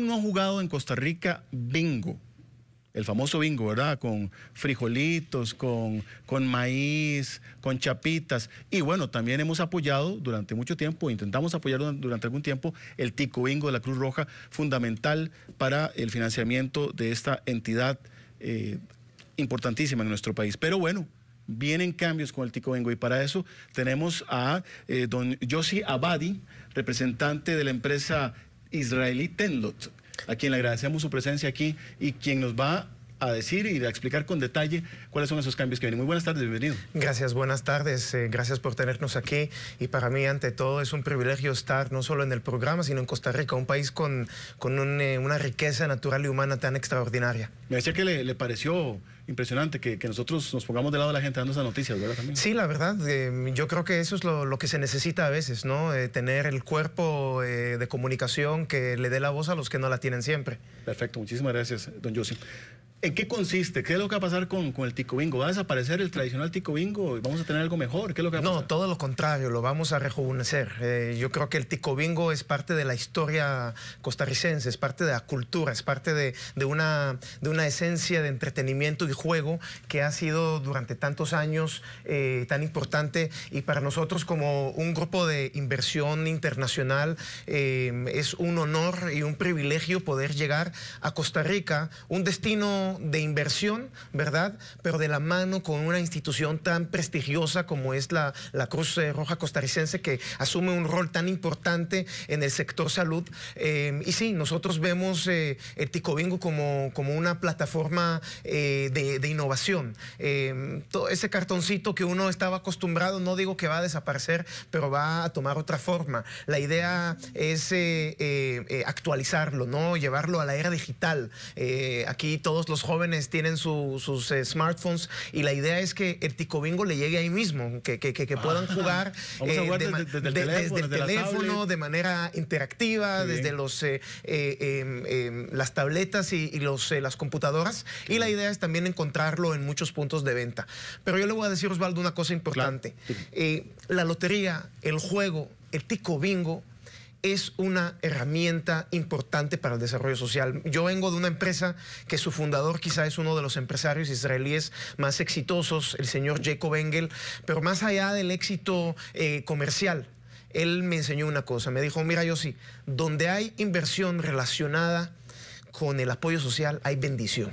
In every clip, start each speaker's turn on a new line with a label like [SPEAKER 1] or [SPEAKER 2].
[SPEAKER 1] no ha jugado en Costa Rica bingo? El famoso bingo, ¿verdad? Con frijolitos, con, con maíz, con chapitas. Y bueno, también hemos apoyado durante mucho tiempo, intentamos apoyar durante algún tiempo el Tico Bingo de la Cruz Roja, fundamental para el financiamiento de esta entidad eh, importantísima en nuestro país. Pero bueno, vienen cambios con el Tico bingo. y para eso tenemos a eh, don Yossi Abadi, representante de la empresa israelí Tenlot, a quien le agradecemos su presencia aquí y quien nos va a decir y a explicar con detalle cuáles son esos cambios que vienen. Muy buenas tardes, bienvenido.
[SPEAKER 2] Gracias, buenas tardes, eh, gracias por tenernos aquí y para mí ante todo es un privilegio estar no solo en el programa, sino en Costa Rica, un país con, con eh, una riqueza natural y humana tan extraordinaria.
[SPEAKER 1] Me decía que le, pareció impresionante que, nosotros nos pongamos de lado de la gente dando esas noticias, ¿verdad?
[SPEAKER 2] Sí, la verdad, eh, yo creo que eso es lo, que se necesita a veces, ¿no? tener el cuerpo de comunicación que le dé la voz a los que no
[SPEAKER 1] la tienen siempre. Perfecto, muchísimas gracias, don Josip ¿En qué consiste? ¿Qué es lo que va a pasar con, el tico bingo? ¿Va a desaparecer el tradicional tico bingo? ¿Vamos a tener algo mejor? ¿Qué lo que No, todo lo contrario, lo vamos
[SPEAKER 2] a rejuvenecer. Eh, yo creo que el tico bingo es parte de la historia costarricense, es parte de la cultura, es parte de, una, de una esencia de entretenimiento y juego que ha sido durante tantos años eh, tan importante y para nosotros como un grupo de inversión internacional eh, es un honor y un privilegio poder llegar a Costa Rica, un destino de inversión, ¿verdad? Pero de la mano con una institución tan prestigiosa como es la, la Cruz eh, Roja Costarricense, que asume un rol tan importante en el sector salud. Eh, y sí, nosotros vemos eh, el eh, Ticobingo como, como una plataforma de, de, innovación. todo ese cartoncito que uno estaba acostumbrado, no digo que va a desaparecer, pero va a tomar otra forma. La idea es actualizarlo, ¿no? Llevarlo a la era digital. aquí todos los los jóvenes tienen sus eh, smartphones y la idea es que el tico bingo le llegue ahí mismo, que, puedan ah, jugar, eh, desde, el teléfono, de manera interactiva, desde eh, em, em, las tabletas y, los, las computadoras. y la idea es también encontrarlo en muchos puntos de venta. Pero yo le voy a decir, Osvaldo, una cosa importante. la lotería, el juego, el tico bingo es una herramienta importante para el desarrollo social. Yo vengo de una empresa que su fundador quizá es uno de los empresarios israelíes más exitosos, el señor Jacob Engel, pero más allá del éxito eh, comercial, él me enseñó una cosa, me dijo, mira, yo sí, donde hay inversión relacionada con el apoyo social, hay bendición.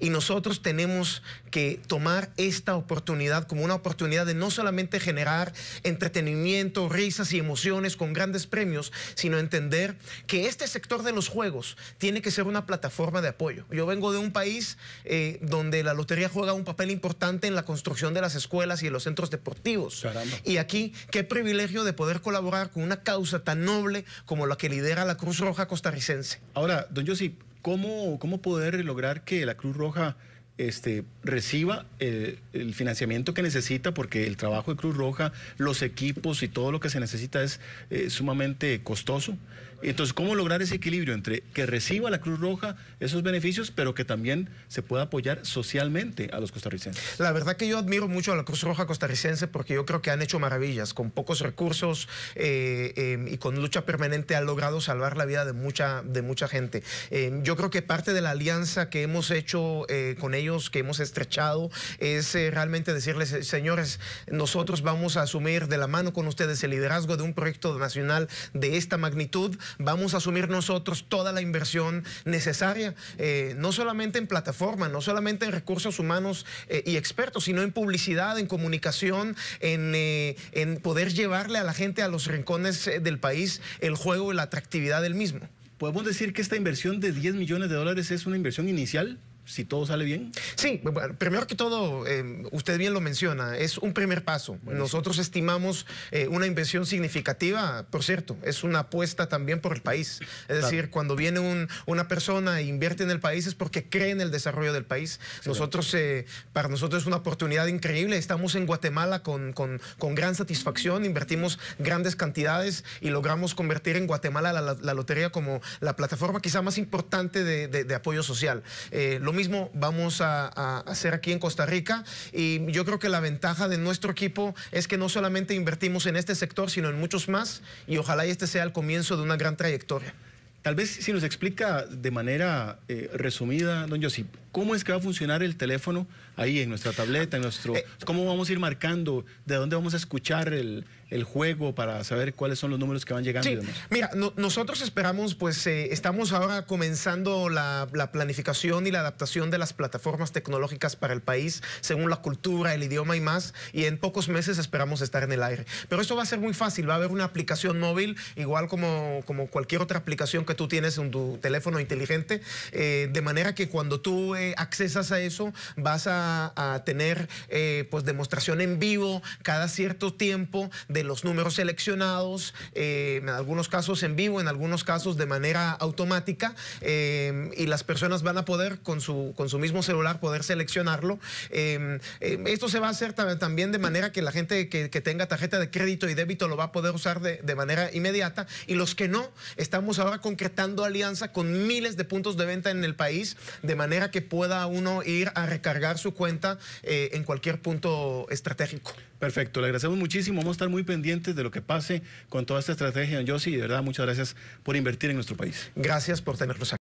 [SPEAKER 2] Y nosotros tenemos que tomar esta oportunidad como una oportunidad de no solamente generar entretenimiento, risas y emociones con grandes premios, sino entender que este sector de los juegos tiene que ser una plataforma de apoyo. Yo vengo de un país eh, donde la lotería juega un papel importante en la construcción de las escuelas y de los centros deportivos. Y aquí, qué privilegio de poder colaborar con una causa tan noble como la que lidera la Cruz Roja costarricense.
[SPEAKER 1] Ahora, don Josip, ¿Cómo, cómo poder lograr que la Cruz Roja este, reciba eh, el, financiamiento que necesita, porque el trabajo de Cruz Roja, los equipos y todo lo que se necesita es eh, sumamente costoso. Entonces, ¿cómo lograr ese equilibrio entre que reciba la Cruz Roja esos beneficios, pero que también se pueda apoyar socialmente a los costarricenses?
[SPEAKER 2] La verdad que yo admiro mucho a la Cruz Roja costarricense porque yo creo que han hecho maravillas. Con pocos recursos eh, em, y con lucha permanente han logrado salvar la vida de mucha, de mucha gente. Em, yo creo que parte de la alianza que hemos hecho con ellos que hemos estrechado es eh, realmente decirles, eh, señores, nosotros vamos a asumir de la mano con ustedes el liderazgo de un proyecto nacional de esta magnitud, vamos a asumir nosotros toda la inversión necesaria, eh, no solamente en plataforma, no solamente en recursos humanos y expertos, sino en publicidad, en comunicación, en, en poder llevarle a la
[SPEAKER 1] gente a los rincones del país el juego y la atractividad del mismo. ¿Podemos decir que esta inversión de 10 millones de dólares es una inversión inicial? si todo sale bien? Sí, primero que
[SPEAKER 2] todo, em, usted bien lo menciona, es un primer paso. Nosotros estimamos eh, una inversión significativa, por cierto, es una apuesta también por el país. Es decir, cuando viene una persona e invierte en el país es porque cree en el desarrollo del país. nosotros, eh, para nosotros es una oportunidad increíble. Estamos en Guatemala con, con, con, gran satisfacción, invertimos grandes cantidades y logramos convertir en Guatemala la, lotería como la plataforma quizá más importante de, apoyo social. Eh, lo mismo vamos a, hacer aquí en Costa Rica y yo creo que la ventaja de nuestro equipo es que no solamente invertimos en este sector, sino en muchos más y ojalá este sea el comienzo de una gran trayectoria.
[SPEAKER 1] Tal vez si nos explica de manera eh, resumida, don Josip, cómo es que va a funcionar el teléfono ahí en nuestra tableta, en nuestro, eh, eh, cómo vamos a ir marcando, de dónde vamos a escuchar el, juego para saber cuáles son los números que van llegando. Sí. Mira, nosotros esperamos, pues eh, estamos ahora
[SPEAKER 2] comenzando la, planificación y la adaptación de las plataformas tecnológicas para el país, según la cultura, el idioma y más, y en pocos meses esperamos estar en el aire. Pero esto va a ser muy fácil, va a haber una aplicación móvil, igual como, como cualquier otra aplicación que tú tienes en tu teléfono inteligente, de manera que cuando tú... Eh, accesas a eso, vas a, tener eh, pues demostración en vivo cada cierto tiempo de los números seleccionados, eh, en algunos casos en vivo, en algunos casos de manera automática, y las personas van a poder con su, con mismo celular poder seleccionarlo. esto se va a hacer también de manera que la gente que, que, tenga tarjeta de crédito y débito lo va a poder usar de, de manera inmediata, y los que no, estamos ahora concretando alianza con miles de puntos de venta en el país, de manera que pueda uno ir a recargar su cuenta
[SPEAKER 1] eh, en cualquier punto estratégico. Perfecto, le agradecemos muchísimo. Vamos a estar muy pendientes de lo que pase con toda esta estrategia, Yo sí, Y de verdad, muchas gracias por invertir en nuestro país.
[SPEAKER 2] Gracias por tenernos aquí.